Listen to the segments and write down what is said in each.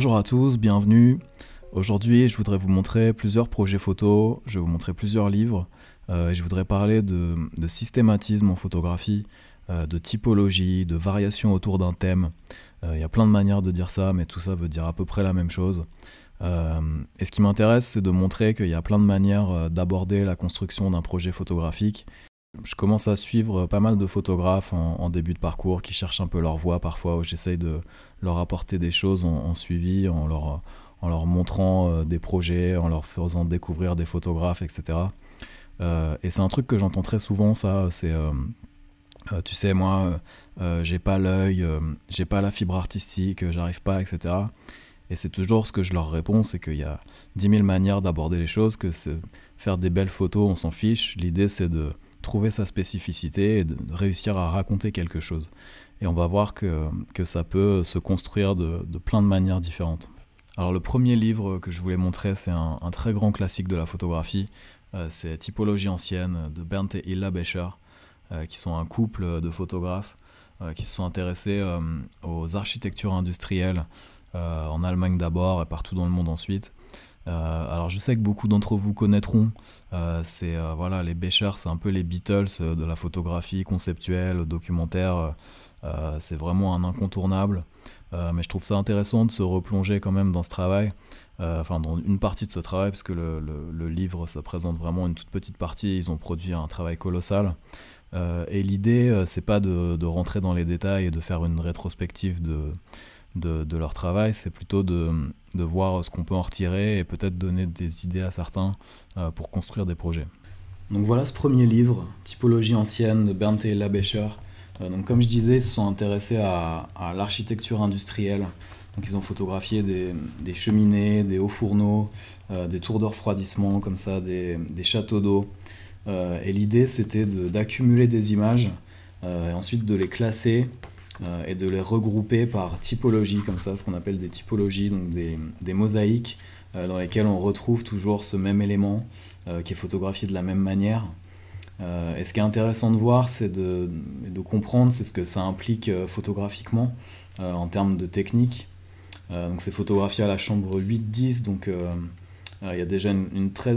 Bonjour à tous, bienvenue. Aujourd'hui, je voudrais vous montrer plusieurs projets photos, je vais vous montrer plusieurs livres, euh, et je voudrais parler de, systématisme en photographie, euh, de typologie, de variation autour d'un thème. Euh, il y a plein de manières de dire ça, mais tout ça veut dire à peu près la même chose. et ce qui m'intéresse, c'est de montrer qu'il y a plein de manières d'aborder la construction d'un projet photographique, je commence à suivre euh, pas mal de photographes en, début de parcours qui cherchent un peu leur voie parfois, où j'essaye de leur apporter des choses en, suivi, en leur, en leur montrant euh, des projets, en leur faisant découvrir des photographes, etc. Euh, et c'est un truc que j'entends très souvent, ça, c'est... tu sais, moi, j'ai pas l'œil, j'ai pas la fibre artistique, j'arrive pas, etc. Et c'est toujours ce que je leur réponds, c'est qu'il y a 10 000 manières d'aborder les choses, que faire des belles photos, on s'en fiche. L'idée, c'est de, trouver sa spécificité et de réussir à raconter quelque chose. Et on va voir que, ça peut se construire de, de, plein de manières différentes. Alors le premier livre que je voulais montrer, c'est un, très grand classique de la photographie, euh, c'est Typologie ancienne de Bernd et Hilla Becher, euh, qui sont un couple de photographes euh, qui se sont intéressés aux architectures industrielles en Allemagne d'abord et partout dans le monde ensuite. Euh, alors je sais que beaucoup d'entre vous connaîtront, euh, c'est euh, voilà les Béchers, c'est un peu les Beatles de la photographie conceptuelle, documentaire. c'est vraiment un incontournable. mais je trouve ça intéressant de se replonger quand même dans ce travail enfin dans une partie de ce travail, parce que le, livre, ça présente vraiment une toute petite partie, ils ont produit un travail colossal. Euh, et l'idée, euh, c'est pas de, rentrer dans les détails et de faire une rétrospective de, de, leur travail, c'est plutôt de, voir ce qu'on peut en retirer et peut-être donner des idées à certains euh, pour construire des projets. Donc voilà ce premier livre, Typologie ancienne de Bernd et Labescher. donc comme je disais, ils se sont intéressés à, à l'architecture industrielle. Donc ils ont photographié des, des cheminées, des hauts fourneaux, des tours de refroidissement comme ça, des, des châteaux d'eau. Euh, et l'idée, c'était d'accumuler des images euh, et ensuite de les classer euh, et de les regrouper par typologie, comme ça, ce qu'on appelle des typologies, donc des, des mosaïques dans lesquelles on retrouve toujours ce même élément qui est photographié de la même manière. et ce qui est intéressant de voir, c'est de, de, comprendre c'est ce que ça implique photographiquement en termes de technique. donc c'est photographié à la chambre 8-10, donc euh, il y a déjà une, très,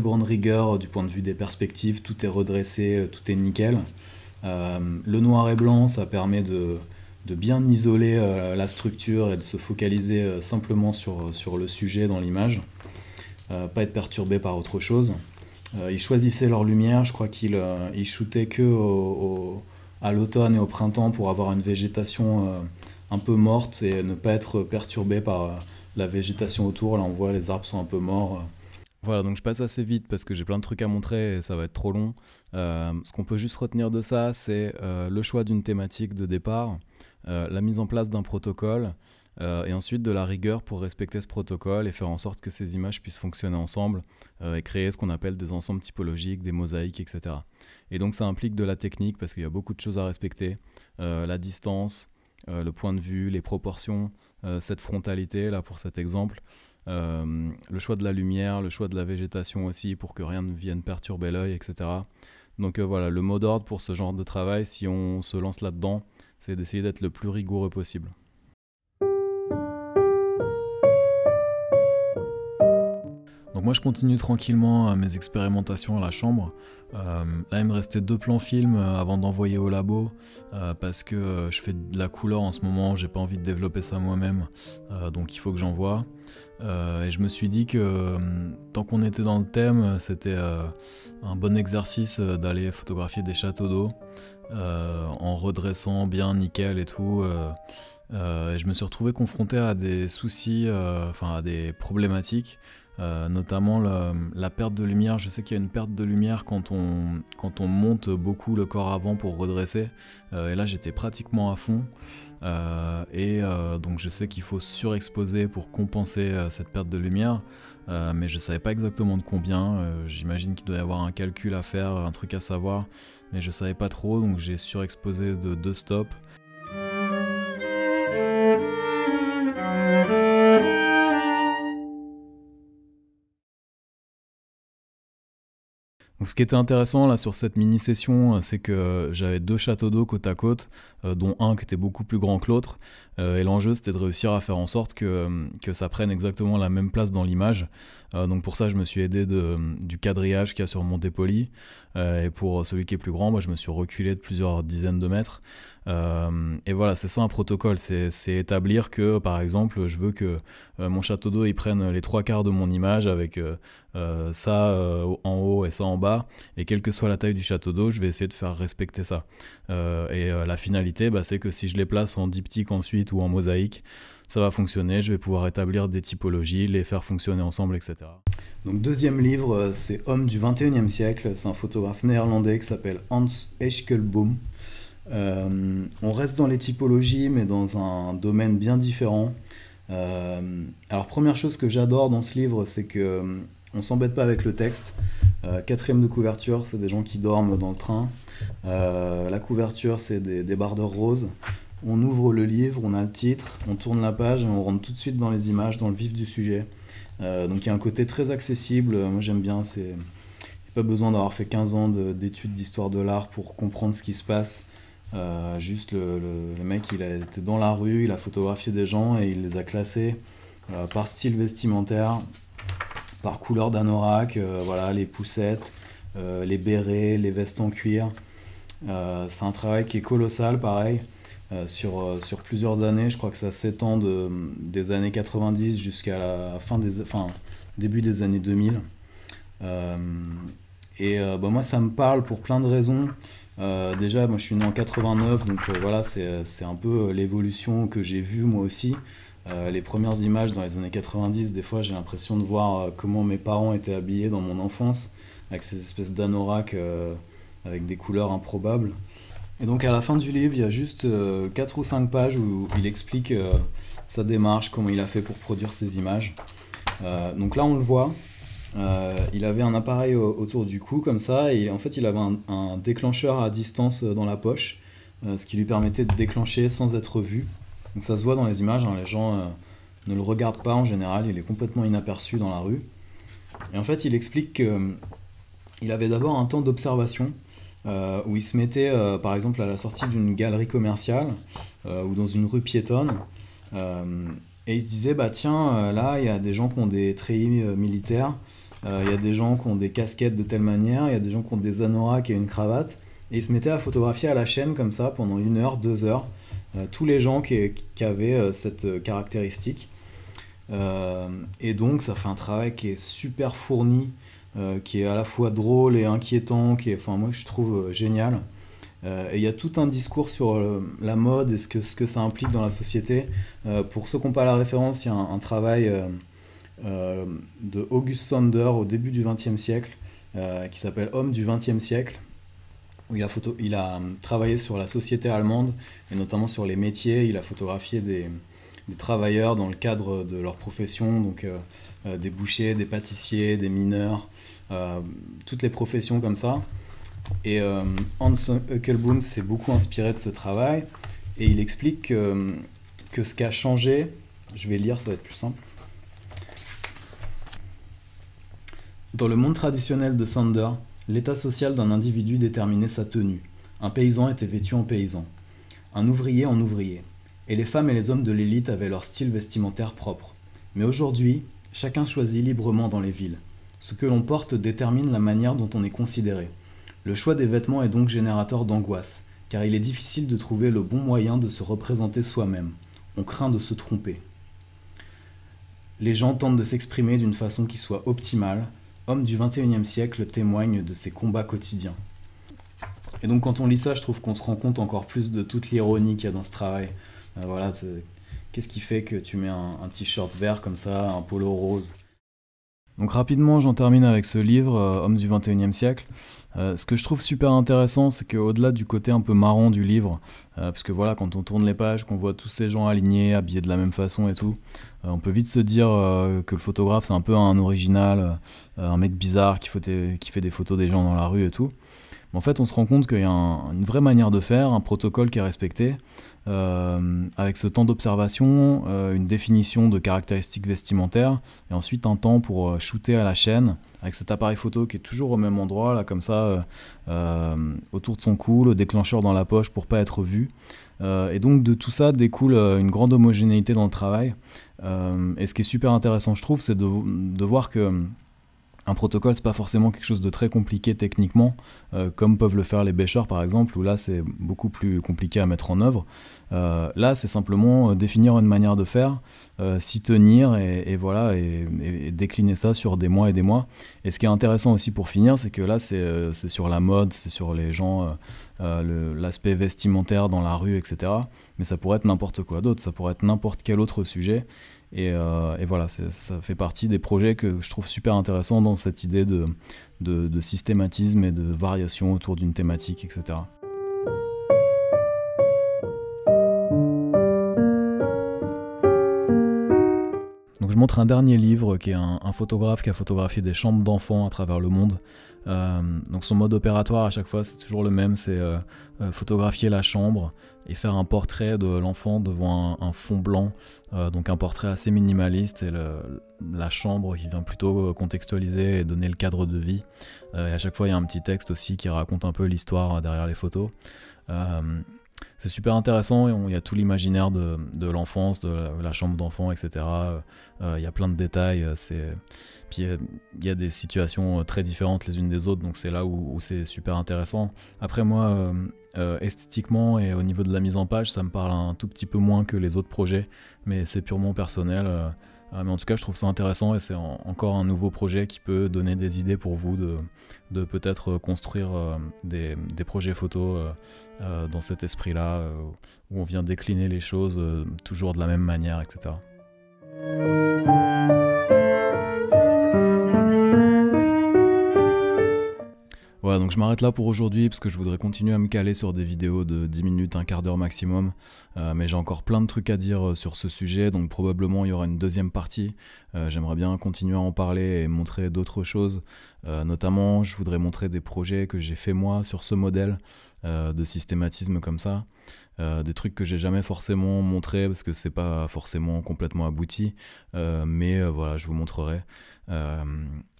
grande rigueur euh, du point de vue des perspectives, tout est redressé, euh, tout est nickel. le noir et blanc, ça permet de, bien isoler la structure et de se focaliser simplement sur, le sujet dans l'image, pas être perturbé par autre chose. ils choisissaient leur lumière, je crois qu'ils shootaient que à l'automne et au printemps pour avoir une végétation un peu morte et ne pas être perturbé par la végétation autour. Là, on voit les arbres sont un peu morts. Voilà, donc je passe assez vite parce que j'ai plein de trucs à montrer et ça va être trop long. Euh, ce qu'on peut juste retenir de ça, c'est euh, le choix d'une thématique de départ, euh, la mise en place d'un protocole, et ensuite de la rigueur pour respecter ce protocole et faire en sorte que ces images puissent fonctionner ensemble et créer ce qu'on appelle des ensembles typologiques, des mosaïques, etc. Et donc ça implique de la technique parce qu'il y a beaucoup de choses à respecter, la distance, euh, le point de vue, les proportions, euh, cette frontalité, là pour cet exemple. Euh, le choix de la lumière, le choix de la végétation aussi pour que rien ne vienne perturber l'œil, etc. Donc voilà, le mot d'ordre pour ce genre de travail, si on se lance là-dedans, c'est d'essayer d'être le plus rigoureux possible. moi je continue tranquillement euh, mes expérimentations à la chambre. Euh, là il me restait deux plans film euh, avant d'envoyer au labo parce que je fais de la couleur en ce moment, j'ai pas envie de développer ça moi-même, donc il faut que j'envoie. et je me suis dit que tant qu'on était dans le thème, c'était un bon exercice d'aller photographier des châteaux d'eau en redressant bien nickel et tout. Euh, je me suis retrouvé confronté à des soucis, enfin à des problématiques euh, notamment la, perte de lumière. Je sais qu'il y a une perte de lumière quand on, monte beaucoup le corps avant pour redresser. Euh, et là, j'étais pratiquement à fond. Euh, et donc, je sais qu'il faut surexposer pour compenser cette perte de lumière. mais je savais pas exactement de combien. J'imagine qu'il doit y avoir un calcul à faire, un truc à savoir. Mais je ne savais pas trop. Donc, j'ai surexposé de deux stops. ce qui était intéressant là sur cette mini session, euh, c'est que j'avais deux châteaux d'eau côte à côte, euh, dont un qui était beaucoup plus grand que l'autre, euh, et l'enjeu c'était de réussir à faire en sorte que, ça prenne exactement la même place dans l'image. donc pour ça je me suis aidé du quadrillage qu'il y a sur dépoli. et pour celui qui est plus grand, moi je me suis reculé de plusieurs dizaines de mètres. Euh, et voilà, c'est ça un protocole, c'est établir que, par exemple, je veux que euh, mon château d'eau, il prenne les trois quarts de mon image avec euh, ça en haut et ça en bas, et quelle que soit la taille du château d'eau, je vais essayer de faire respecter ça. et la finalité, bah, c'est que si je les place en diptyque ensuite ou en mosaïque, ça va fonctionner, je vais pouvoir établir des typologies, les faire fonctionner ensemble, etc. Donc deuxième livre, c'est Homme du 21e siècle, c'est un photographe néerlandais qui s'appelle Hans Eschkelboom. Euh, on reste dans les typologies, mais dans un domaine bien différent. Euh, alors première chose que j'adore dans ce livre, c'est que euh, on s'embête pas avec le texte. quatrième de couverture, c'est des gens qui dorment dans le train. la couverture, c'est des bardeurs roses. On ouvre le livre, on a le titre, on tourne la page et on rentre tout de suite dans les images, dans le vif du sujet. donc il y a un côté très accessible. Moi j'aime bien, c'est pas besoin d'avoir fait 15 ans d'études d'histoire de l'art pour comprendre ce qui se passe. Euh, juste le, mec, il a été dans la rue, il a photographié des gens et il les a classés euh, par style vestimentaire, par couleur d'anorak, euh, voilà, les poussettes, les bérets, les vestes en cuir. c'est un travail qui est colossal, pareil, sur, sur plusieurs années. Je crois que ça s'étend des années 90 jusqu'à la fin des, début des années 2000. et bah, moi, ça me parle pour plein de raisons. Euh, déjà, moi je suis né en 89, donc euh, voilà, euh, c'est un peu l'évolution que j'ai vue moi aussi. les premières images dans les années 90, des fois j'ai l'impression de voir comment mes parents étaient habillés dans mon enfance, avec ces espèces d'anorak avec des couleurs improbables. Et donc à la fin du livre, il y a juste 4 ou 5 pages où il explique sa démarche, comment il a fait pour produire ces images. donc là on le voit, euh, il avait un appareil autour du cou comme ça, et en fait il avait un, déclencheur à distance euh, dans la poche, euh, ce qui lui permettait de déclencher sans être vu. Donc ça se voit dans les images, hein, les gens ne le regardent pas en général, il est complètement inaperçu dans la rue. Et en fait il explique qu'il avait d'abord un temps d'observation. où il se mettait par exemple à la sortie d'une galerie commerciale ou dans une rue piétonne et il se disait bah tiens là il y a des gens qui ont des treillis militaires euh, il y a des gens qui ont des casquettes de telle manière, il y a des gens qui ont des anoraks et une cravate. Et ils se mettaient à photographier à la chaîne comme ça pendant une heure, deux heures, euh, tous les gens qui, avaient euh, cette caractéristique. et donc, ça fait un travail qui est super fourni, qui est à la fois drôle et inquiétant, qui est, enfin, moi, je trouve génial. et il y a tout un discours sur la mode et ce que, ce que ça implique dans la société. pour ceux qui n'ont pas la référence, il y a un travail euh, de August Sander au début du XXe siècle, euh, qui s'appelle Homme du XXe siècle, où il a, euh, travaillé sur la société allemande, et notamment sur les métiers. Il a photographié des, travailleurs dans le cadre de leur profession, donc des bouchers, des pâtissiers, des mineurs, toutes les professions comme ça. Et Hans Huckelboom s'est beaucoup inspiré de ce travail et il explique que, que ce a changé, je vais lire, ça va être plus simple. Dans le monde traditionnel de Sander, l'état social d'un individu déterminait sa tenue. Un paysan était vêtu en paysan, un ouvrier en ouvrier, et les femmes et les hommes de l'élite avaient leur style vestimentaire propre. Mais aujourd'hui, chacun choisit librement dans les villes. Ce que l'on porte détermine la manière dont on est considéré. Le choix des vêtements est donc générateur d'angoisse, car il est difficile de trouver le bon moyen de se représenter soi-même. On craint de se tromper. Les gens tentent de s'exprimer d'une façon qui soit optimale, homme du 21e siècle témoigne de ses combats quotidiens. Et donc quand on lit ça, je trouve qu'on se rend compte encore plus de toute l'ironie qu'il y a dans ce travail. Euh, qu'est-ce qui fait que tu mets un t-shirt vert comme ça, un polo rose donc rapidement, j'en termine avec ce livre, euh, Hommes du 21e siècle. Euh, ce que je trouve super intéressant, c'est qu'au-delà du côté un peu marrant du livre, euh, parce que voilà, quand on tourne les pages, qu'on voit tous ces gens alignés, habillés de la même façon et tout, on peut vite se dire que le photographe, c'est un peu un original, un mec bizarre qui fait des photos des gens dans la rue et tout en fait, on se rend compte qu'il y a une vraie manière de faire, un protocole qui est respecté, euh, avec ce temps d'observation, euh, une définition de caractéristiques vestimentaires, et ensuite un temps pour euh, shooter à la chaîne, avec cet appareil photo qui est toujours au même endroit, là comme ça, autour de son cou, le déclencheur dans la poche pour pas être vu. et donc de tout ça découle une grande homogénéité dans le travail. et ce qui est super intéressant, je trouve, c'est de, voir que un protocole, c'est pas forcément quelque chose de très compliqué techniquement, euh, comme peuvent le faire les bêcheurs par exemple, où là c'est beaucoup plus compliqué à mettre en œuvre. Euh, là, c'est simplement euh, définir une manière de faire, s'y tenir et, voilà, et, et, décliner ça sur des mois et des mois. Et ce qui est intéressant aussi pour finir, c'est que là c'est sur la mode, c'est sur les gens, l'aspect vestimentaire dans la rue, etc. Mais ça pourrait être n'importe quoi d'autre, ça pourrait être n'importe quel autre sujet. Euh, et, voilà, ça fait partie des projets que je trouve super intéressants dans cette idée de systématisme et de variation autour d'une thématique, etc. je montre un dernier livre qui est un, photographe qui a photographié des chambres d'enfants à travers le monde. Euh, donc son mode opératoire à chaque fois c'est toujours le même, c'est euh, euh, photographier la chambre et faire un portrait de l'enfant devant un, fond blanc, donc un portrait assez minimaliste et la chambre qui vient plutôt contextualiser et donner le cadre de vie. et à chaque fois il y a un petit texte aussi qui raconte un peu l'histoire derrière les photos c'est super intéressant il y a tout l'imaginaire de, l'enfance, de la, chambre d'enfant, etc. Euh, il y a plein de détails. Euh, c'est puis euh, il y, a des situations très différentes les unes des autres, donc c'est là où, c'est super intéressant. Après moi, esthétiquement et au niveau de la mise en page, ça me parle un tout petit peu moins que les autres projets, mais c'est purement personnel. Euh, mais en tout cas, je trouve ça intéressant et c'est encore un nouveau projet qui peut donner des idées pour vous de, peut-être euh, construire euh, des, des, projets photos dans cet esprit-là, où on vient décliner les choses toujours de la même manière, etc. donc je m'arrête là pour aujourd'hui parce que je voudrais continuer à me caler sur des vidéos de 10 minutes, un quart d'heure maximum. Euh, mais j'ai encore plein de trucs à dire euh, sur ce sujet, donc probablement il y aura une deuxième partie. Euh, j'aimerais bien continuer à en parler et montrer d'autres choses. notamment, je voudrais montrer des projets que j'ai fait moi sur ce modèle de systématisme comme ça. des trucs que j'ai jamais forcément montré parce que c'est pas forcément complètement abouti. mais voilà, je vous montrerai.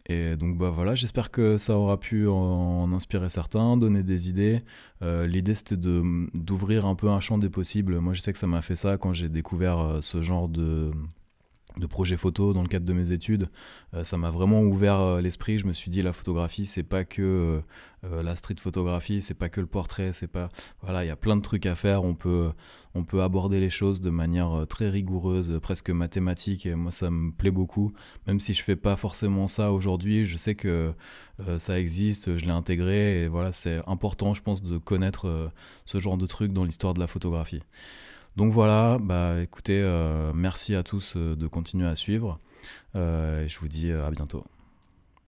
Et donc bah voilà, j'espère que ça aura pu en inspirer certains, donner des idées. Euh, l'idée c'était d'ouvrir un peu un champ des possibles. Moi je sais que ça m'a fait ça quand j'ai découvert euh, ce genre de de projets photo dans le cadre de mes études. Euh, ça m'a vraiment ouvert euh, l'esprit. Je me suis dit la photographie, c'est pas que euh, la street photographie, c'est pas que le portrait, c'est pas voilà, il y a plein de trucs à faire. On peut on peut aborder les choses de manière très rigoureuse, presque mathématique. Et moi, ça me plaît beaucoup. Même si je fais pas forcément ça aujourd'hui, je sais que ça existe. Je l'ai intégré et voilà, c'est important, je pense, de connaître ce genre de trucs dans l'histoire de la photographie. Donc voilà, bah écoutez, euh, merci à tous euh, de continuer à suivre. Euh, et je vous dis à bientôt.